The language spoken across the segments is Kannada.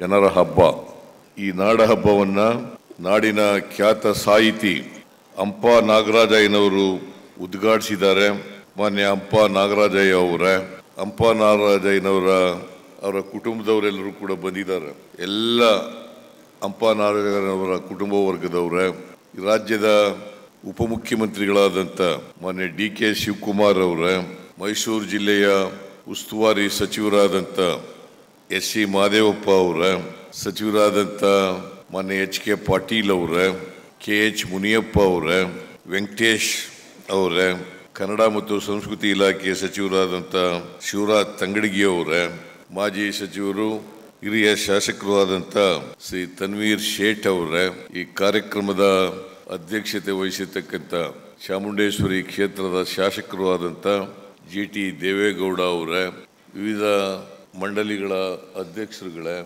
ಜನರ ಹಬ್ಬ ಈ ನಾಡ ಹಬ್ಬವನ್ನು ನಾಡಿನ ಖ್ಯಾತ ಸಾಹಿತಿ ಅಂಪ ನಾಗರಾಜಯ್ಯನವರು ಉದ್ಘಾಟಿಸಿದ್ದಾರೆ ಮಾನ್ಯ ಅಂಪ ನಾಗರಾಜಯ್ಯ ಅವರೇ ಅಂಪ ನಾಗರಾಜಯ್ಯನವರ ಅವರ ಕುಟುಂಬದವರೆಲ್ಲರೂ ಕೂಡ ಬಂದಿದ್ದಾರೆ ಎಲ್ಲ ಅಂಪ ನಾಗರಾಜಯ್ಯನವರ ಕುಟುಂಬ ವರ್ಗದವರೇ ರಾಜ್ಯದ ಉಪಮುಖ್ಯಮಂತ್ರಿಗಳಾದಂಥ ಮಾನ್ಯ ಡಿ ಕೆ ಶಿವಕುಮಾರ್ ಅವರೇ ಮೈಸೂರು ಜಿಲ್ಲೆಯ ಉಸ್ತುವಾರಿ ಸಚಿವರಾದಂಥ ಎಸ್ ಸಿ ಮಹದೇವಪ್ಪ ಅವರ ಸಚಿವರಾದಂಥ ಮೊನ್ನೆ ಎಚ್ ಕೆ ಪಾಟೀಲ್ ಅವರ ಕೆ ಎಚ್ ಮುನಿಯಪ್ಪ ಅವರ ವೆಂಕಟೇಶ್ ಅವರ ಕನ್ನಡ ಮತ್ತು ಸಂಸ್ಕೃತಿ ಇಲಾಖೆಯ ಸಚಿವರಾದಂಥ ಶಿವರಾಜ್ ಅವರ ಮಾಜಿ ಸಚಿವರು ಹಿರಿಯ ಶಾಸಕರು ಆದಂಥ ಶ್ರೀ ತನ್ವೀರ್ ಶೇಟ್ ಅವರ ಈ ಕಾರ್ಯಕ್ರಮದ ಅಧ್ಯಕ್ಷತೆ ವಹಿಸಿರ್ತಕ್ಕಂಥ ಚಾಮುಂಡೇಶ್ವರಿ ಕ್ಷೇತ್ರದ ಶಾಸಕರು ಆದಂಥ ಜಿ ಟಿ ದೇವೇಗೌಡ ಅವರ ವಿವಿಧ ಮಂಡಳಿಗಳ ಅಧ್ಯಕ್ಷರುಗಳೇ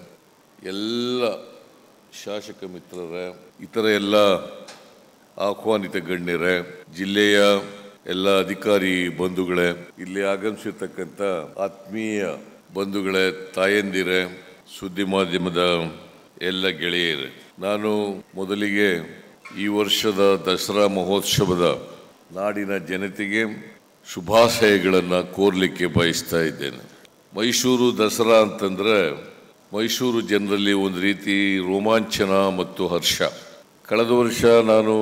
ಎಲ್ಲ ಶಾಸಕ ಮಿತ್ರರೇ ಇತರ ಎಲ್ಲ ಆಹ್ವಾನಿತ ಗಣ್ಯರೇ ಜಿಲ್ಲೆಯ ಎಲ್ಲ ಅಧಿಕಾರಿ ಬಂಧುಗಳೇ ಇಲ್ಲಿ ಆಗಮಿಸಿರ್ತಕ್ಕಂಥ ಆತ್ಮೀಯ ಬಂಧುಗಳೇ ತಾಯಂದಿರೇ ಸುದ್ದಿ ಮಾಧ್ಯಮದ ಎಲ್ಲ ಗೆಳೆಯರೇ ನಾನು ಮೊದಲಿಗೆ ಈ ವರ್ಷದ ದಸರಾ ಮಹೋತ್ಸವದ ನಾಡಿನ ಜನತೆಗೆ ಶುಭಾಶಯಗಳನ್ನು ಕೋರಲಿಕ್ಕೆ ಬಯಸ್ತಾ ಇದ್ದೇನೆ ಮೈಸೂರು ದಸರಾ ಅಂತಂದರೆ ಮೈಸೂರು ಜನರಲ್ಲಿ ಒಂದು ರೀತಿ ರೋಮಾಂಚನ ಮತ್ತು ಹರ್ಷ ಕಳೆದ ವರ್ಷ ನಾನು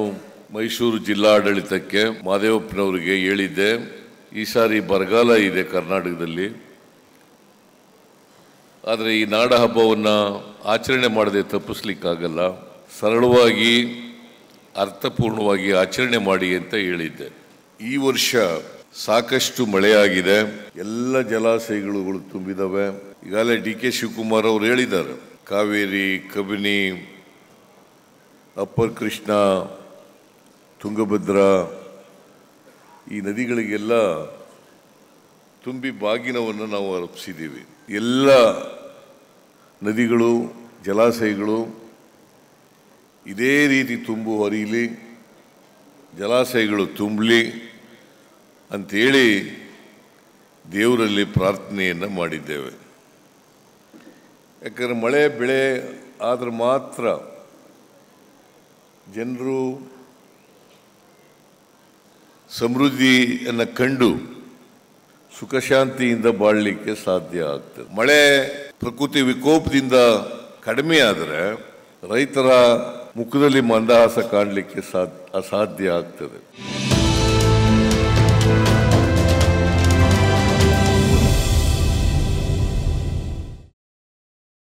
ಮೈಸೂರು ಜಿಲ್ಲಾಡಳಿತಕ್ಕೆ ಮಾದೇವಪ್ಪನವರಿಗೆ ಹೇಳಿದ್ದೆ ಈ ಸಾರಿ ಬರಗಾಲ ಇದೆ ಕರ್ನಾಟಕದಲ್ಲಿ ಆದರೆ ಈ ನಾಡ ಹಬ್ಬವನ್ನು ಆಚರಣೆ ಮಾಡದೆ ತಪ್ಪಿಸ್ಲಿಕ್ಕಾಗಲ್ಲ ಸರಳವಾಗಿ ಅರ್ಥಪೂರ್ಣವಾಗಿ ಆಚರಣೆ ಮಾಡಿ ಅಂತ ಹೇಳಿದ್ದೆ ಈ ವರ್ಷ ಸಾಕಷ್ಟು ಮಳೆಯಾಗಿದೆ ಎಲ್ಲ ಜಲಾಶಯಗಳು ತುಂಬಿದವೆ ಈಗಾಗಲೇ ಡಿ ಕೆ ಶಿವಕುಮಾರ್ ಅವರು ಹೇಳಿದ್ದಾರೆ ಕಾವೇರಿ ಕಬಿನಿ ಅಪ್ಪರ್ ಕೃಷ್ಣ ತುಂಗಭದ್ರಾ ಈ ನದಿಗಳಿಗೆಲ್ಲ ತುಂಬಿ ಬಾಗಿನವನ್ನು ನಾವು ಅರ್ಪಿಸಿದ್ದೀವಿ ಎಲ್ಲ ನದಿಗಳು ಜಲಾಶಯಗಳು ಇದೇ ರೀತಿ ತುಂಬು ಹರಿಯಲಿ ಜಲಾಶಯಗಳು ತುಂಬಲಿ ಅಂಥೇಳಿ ದೇವರಲ್ಲಿ ಪ್ರಾರ್ಥನೆಯನ್ನು ಮಾಡಿದ್ದೇವೆ ಯಾಕಂದರೆ ಮಳೆ ಬೆಳೆ ಆದರೆ ಮಾತ್ರ ಜನರು ಸಮೃದ್ಧಿಯನ್ನು ಕಂಡು ಸುಖಶಾಂತಿಯಿಂದ ಬಾಳಲಿಕ್ಕೆ ಸಾಧ್ಯ ಆಗ್ತದೆ ಮಳೆ ಪ್ರಕೃತಿ ವಿಕೋಪದಿಂದ ಕಡಿಮೆ ಆದರೆ ರೈತರ ಮುಖದಲ್ಲಿ ಮಂದಹಾಸ ಕಾಣಲಿಕ್ಕೆ ಸಾಧ್ಯ ಅಸಾಧ್ಯ ಆಗ್ತದೆ